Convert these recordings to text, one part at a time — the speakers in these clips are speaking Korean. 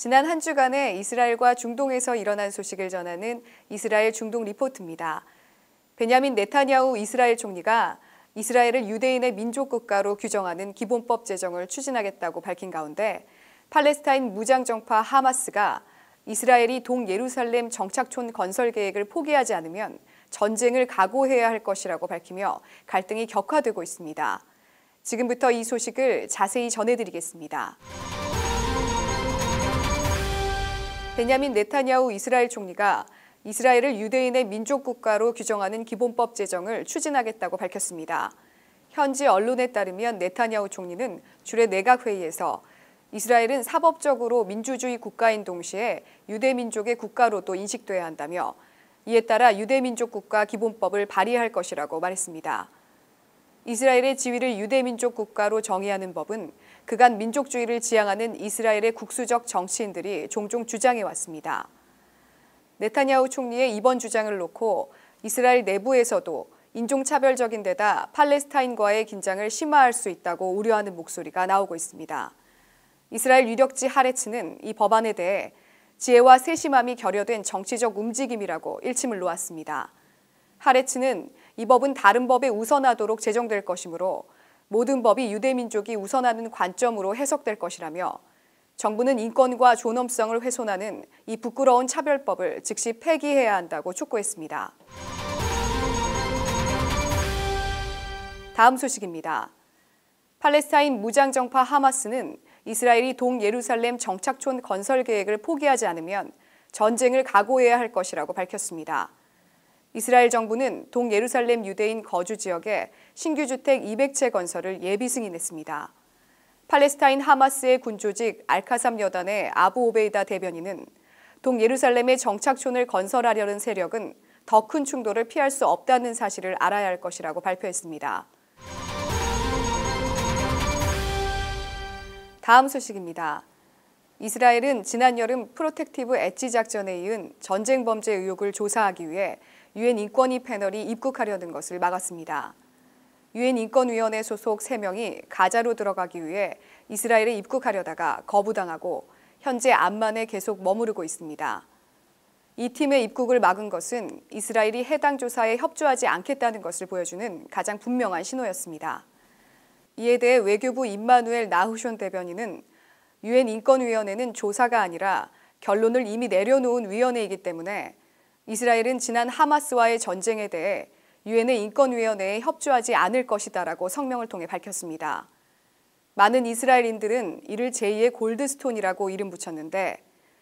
지난 한 주간에 이스라엘과 중동에서 일어난 소식을 전하는 이스라엘 중동 리포트입니다. 베냐민 네타냐후 이스라엘 총리가 이스라엘을 유대인의 민족 국가로 규정하는 기본법 제정을 추진하겠다고 밝힌 가운데 팔레스타인 무장정파 하마스가 이스라엘이 동예루살렘 정착촌 건설 계획을 포기하지 않으면 전쟁을 각오해야 할 것이라고 밝히며 갈등이 격화되고 있습니다. 지금부터 이 소식을 자세히 전해드리겠습니다. 베냐민 네타냐후 이스라엘 총리가 이스라엘을 유대인의 민족 국가로 규정하는 기본법 제정을 추진하겠다고 밝혔습니다. 현지 언론에 따르면 네타냐후 총리는 주례 내각 회의에서 이스라엘은 사법적으로 민주주의 국가인 동시에 유대 민족의 국가로도 인식돼야 한다며 이에 따라 유대 민족 국가 기본법을 발의할 것이라고 말했습니다. 이스라엘의 지위를 유대 민족 국가로 정의하는 법은 그간 민족주의를 지향하는 이스라엘의 국수적 정치인들이 종종 주장해 왔습니다. 네타냐후 총리의 이번 주장을 놓고 이스라엘 내부에서도 인종차별적인 데다 팔레스타인과의 긴장을 심화할 수 있다고 우려하는 목소리가 나오고 있습니다. 이스라엘 유력지 하레츠는 이 법안에 대해 지혜와 세심함이 결여된 정치적 움직임이라고 일침을 놓았습니다. 하레츠는 이 법은 다른 법에 우선하도록 제정될 것이므로 모든 법이 유대민족이 우선하는 관점으로 해석될 것이라며 정부는 인권과 존엄성을 훼손하는 이 부끄러운 차별법을 즉시 폐기해야 한다고 촉구했습니다. 다음 소식입니다. 팔레스타인 무장정파 하마스는 이스라엘이 동예루살렘 정착촌 건설 계획을 포기하지 않으면 전쟁을 각오해야 할 것이라고 밝혔습니다. 이스라엘 정부는 동예루살렘 유대인 거주 지역에 신규 주택 200채 건설을 예비 승인했습니다. 팔레스타인 하마스의 군조직 알카삼 여단의 아부 오베이다 대변인은 동예루살렘의 정착촌을 건설하려는 세력은 더 큰 충돌을 피할 수 없다는 사실을 알아야 할 것이라고 발표했습니다. 다음 소식입니다. 이스라엘은 지난 여름 프로텍티브 엣지 작전에 이은 전쟁 범죄 의혹을 조사하기 위해 유엔 인권위 패널이 입국하려는 것을 막았습니다. 유엔 인권위원회 소속 3명이 가자로 들어가기 위해 이스라엘에 입국하려다가 거부당하고 현재 암만에 계속 머무르고 있습니다. 이 팀의 입국을 막은 것은 이스라엘이 해당 조사에 협조하지 않겠다는 것을 보여주는 가장 분명한 신호였습니다. 이에 대해 외교부 임마누엘 나후숀 대변인은 유엔 인권위원회는 조사가 아니라 결론을 이미 내려놓은 위원회이기 때문에 이스라엘은 지난 하마스와의 전쟁에 대해 유엔의 인권위원회에 협조하지 않을 것이다라고 성명을 통해 밝혔습니다. 많은 이스라엘인들은 이를 제2의 골드스톤이라고 이름 붙였는데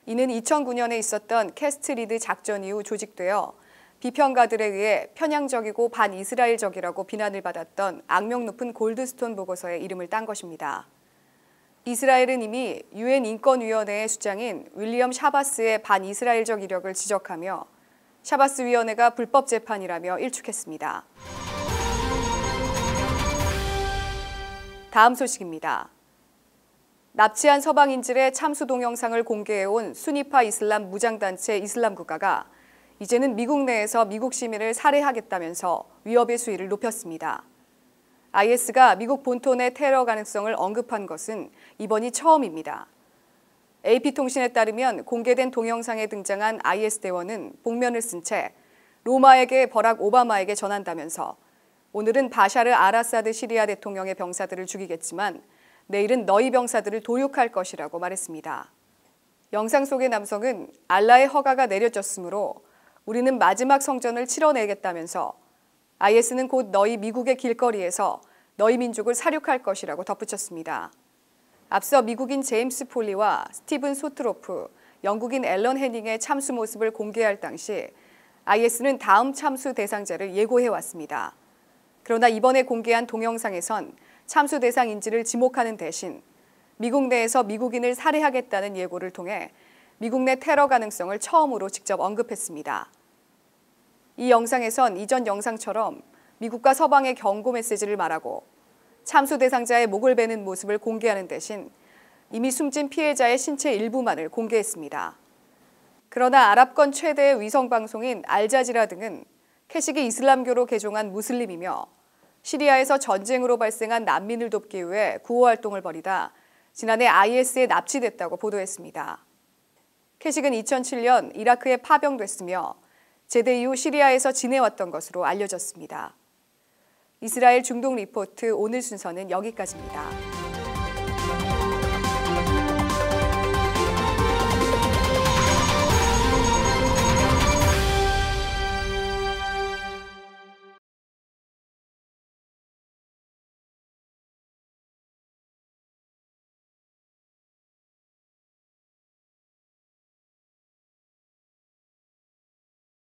이는 2009년에 있었던 캐스트리드 작전 이후 조직되어 비평가들에 의해 편향적이고 반이스라엘적이라고 비난을 받았던 악명 높은 골드스톤 보고서의 이름을 딴 것입니다. 이스라엘은 이미 유엔 인권위원회의 수장인 윌리엄 샤바스의 반이스라엘적 이력을 지적하며 샤바스 위원회가 불법 재판이라며 일축했습니다. 다음 소식입니다. 납치한 서방인질의 참수 동영상을 공개해온 순위파 이슬람 무장단체 이슬람 국가가 이제는 미국 내에서 미국 시민을 살해하겠다면서 위협의 수위를 높였습니다. IS가 미국 본토 내 테러 가능성을 언급한 것은 이번이 처음입니다. AP통신에 따르면 공개된 동영상에 등장한 IS 대원은 복면을 쓴 채 로마에게 버락 오바마에게 전한다면서 오늘은 바샤르 아라사드 시리아 대통령의 병사들을 죽이겠지만 내일은 너희 병사들을 도륙할 것이라고 말했습니다. 영상 속의 남성은 알라의 허가가 내려졌으므로 우리는 마지막 성전을 치러내겠다면서 IS는 곧 너희 미국의 길거리에서 너희 민족을 사륙할 것이라고 덧붙였습니다. 앞서 미국인 제임스 폴리와 스티븐 소트로프, 영국인 앨런 헤닝의 참수 모습을 공개할 당시 IS는 다음 참수 대상자를 예고해왔습니다. 그러나 이번에 공개한 동영상에선 참수 대상인지를 지목하는 대신 미국 내에서 미국인을 살해하겠다는 예고를 통해 미국 내 테러 가능성을 처음으로 직접 언급했습니다. 이 영상에선 이전 영상처럼 미국과 서방의 경고 메시지를 말하고 참수 대상자의 목을 베는 모습을 공개하는 대신 이미 숨진 피해자의 신체 일부만을 공개했습니다. 그러나 아랍권 최대의 위성방송인 알자지라 등은 캐식이 이슬람교로 개종한 무슬림이며 시리아에서 전쟁으로 발생한 난민을 돕기 위해 구호활동을 벌이다 지난해 IS에 납치됐다고 보도했습니다. 캐식은 2007년 이라크에 파병됐으며 제대 이후 시리아에서 지내왔던 것으로 알려졌습니다. 이스라엘 중동 리포트 오늘 순서는 여기까지입니다.